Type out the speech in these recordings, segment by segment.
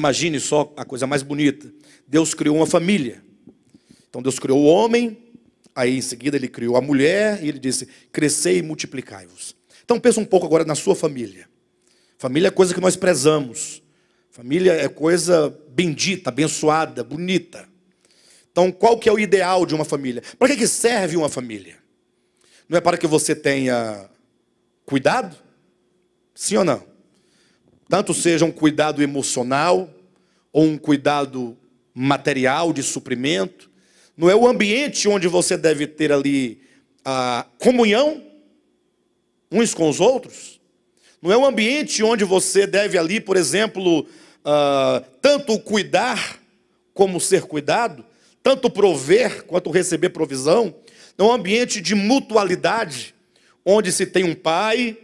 Imagine só a coisa mais bonita. Deus criou uma família. Então Deus criou o homem, aí em seguida ele criou a mulher e ele disse: "Crescei e multiplicai-vos". Então pensa um pouco agora na sua família. Família é coisa que nós prezamos. Família é coisa bendita, abençoada, bonita. Então, qual que é o ideal de uma família? Para que, que serve uma família? Não é para que você tenha cuidado? Sim ou não? Tanto seja um cuidado emocional ou um cuidado material de suprimento. Não é o ambiente onde você deve ter ali a comunhão uns com os outros. Não é o ambiente onde você deve ali, por exemplo, tanto cuidar como ser cuidado, tanto prover quanto receber provisão. Não é um ambiente de mutualidade, onde se tem um pai,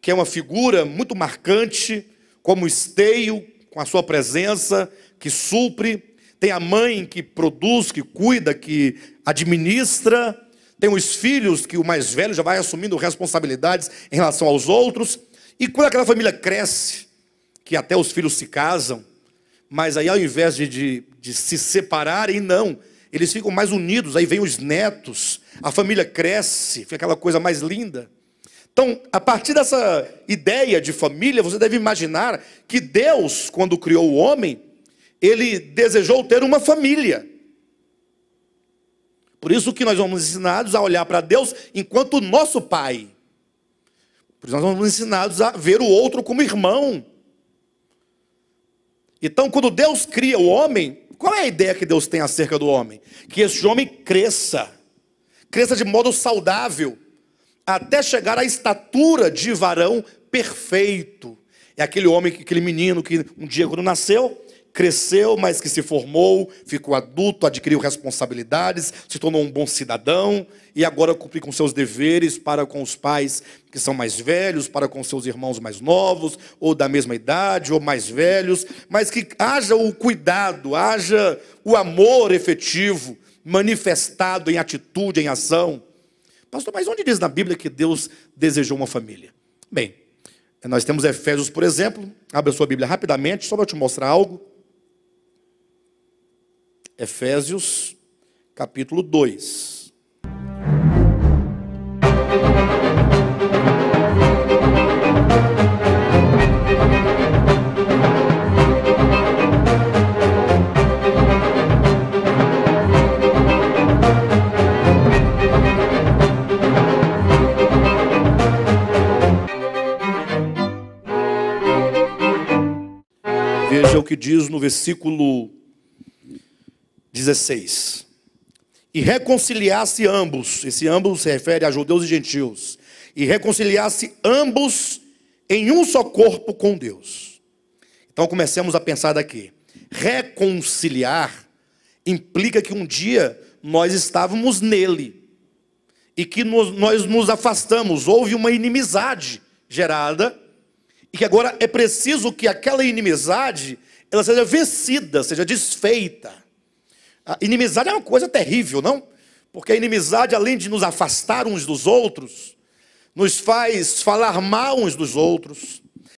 que é uma figura muito marcante, como esteio, com a sua presença, que supre, tem a mãe que produz, que cuida, que administra, tem os filhos que o mais velho já vai assumindo responsabilidades em relação aos outros. E quando aquela família cresce, que até os filhos se casam, mas aí ao invés de, de, de se separarem, não, eles ficam mais unidos, aí vem os netos, a família cresce, fica aquela coisa mais linda. Então, a partir dessa ideia de família, você deve imaginar que Deus, quando criou o homem, ele desejou ter uma família. Por isso que nós vamos ensinados a olhar para Deus enquanto nosso pai. Por isso nós vamos ensinados a ver o outro como irmão. Então, quando Deus cria o homem, qual é a ideia que Deus tem acerca do homem? Que esse homem cresça. Cresça de modo saudável até chegar à estatura de varão perfeito. É aquele homem, aquele menino que um dia quando nasceu, cresceu, mas que se formou, ficou adulto, adquiriu responsabilidades, se tornou um bom cidadão e agora cumpre com seus deveres para com os pais que são mais velhos, para com seus irmãos mais novos, ou da mesma idade, ou mais velhos, mas que haja o cuidado, haja o amor efetivo manifestado em atitude, em ação. Pastor, mas onde diz na Bíblia que Deus desejou uma família? Bem, nós temos Efésios, por exemplo. Abra sua Bíblia rapidamente, só para te mostrar algo. Efésios, capítulo 2. Veja o que diz no versículo 16. E reconciliasse ambos, esse ambos se refere a judeus e gentios, e reconciliasse ambos em um só corpo com Deus. Então comecemos a pensar daqui. Reconciliar implica que um dia nós estávamos nele e que nós nos afastamos, houve uma inimizade gerada e que agora é preciso que aquela inimizade ela seja vencida, seja desfeita. A inimizade é uma coisa terrível, não? Porque a inimizade, além de nos afastar uns dos outros, nos faz falar mal uns dos outros,